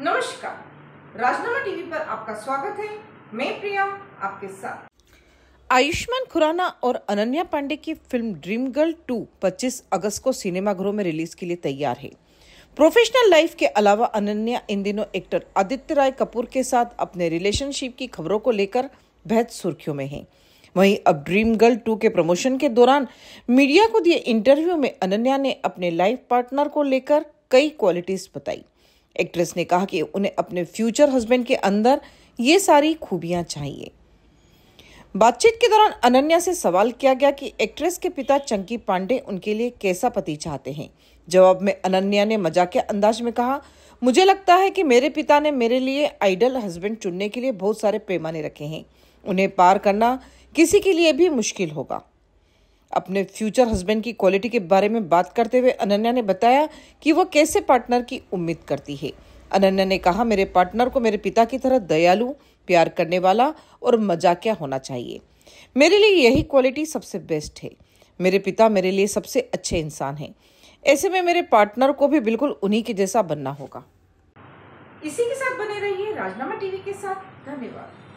नमस्कार राजनामा टीवी पर आपका स्वागत है मैं प्रिया आपके साथ आयुष्मान खुराना और अनन्या पांडे की फिल्म ड्रीम गर्ल टू 25 अगस्त को सिनेमाघरों में रिलीज के लिए तैयार है प्रोफेशनल लाइफ के अलावा अनन्या इन दिनों एक्टर आदित्य राय कपूर के साथ अपने रिलेशनशिप की खबरों को लेकर बेहद सुर्खियों में है वहीं अब ड्रीम गर्ल टू के प्रमोशन के दौरान मीडिया को दिए इंटरव्यू में अनन्या ने अपने लाइफ पार्टनर को लेकर कई क्वालिटीज बताई एक्ट्रेस ने कहा कि उन्हें अपने फ्यूचर हस्बैंड के अंदर ये सारी खूबियां चाहिए बातचीत के दौरान अनन्या से सवाल किया गया कि एक्ट्रेस के पिता चंकी पांडे उनके लिए कैसा पति चाहते हैं जवाब में अनन्या ने मजाक अंदाज में कहा मुझे लगता है कि मेरे पिता ने मेरे लिए आइडल हस्बैंड चुनने के लिए बहुत सारे पैमाने रखे हैं उन्हें पार करना किसी के लिए भी मुश्किल होगा अपने फ्यूचर हस्बैंड की क्वालिटी के बारे में बात करते हुए अनन्या ने बताया कि वह कैसे पार्टनर की उम्मीद करती है अनन्या ने कहा मेरे पार्टनर को मेरे पिता की तरह दयालु प्यार करने वाला और मजाकिया होना चाहिए मेरे लिए यही क्वालिटी सबसे बेस्ट है मेरे पिता मेरे लिए सबसे अच्छे इंसान हैं ऐसे में मेरे पार्टनर को भी बिल्कुल उन्हीं के जैसा बनना होगा इसी के साथ बने रहिए राजनामा टीवी के साथ धन्यवाद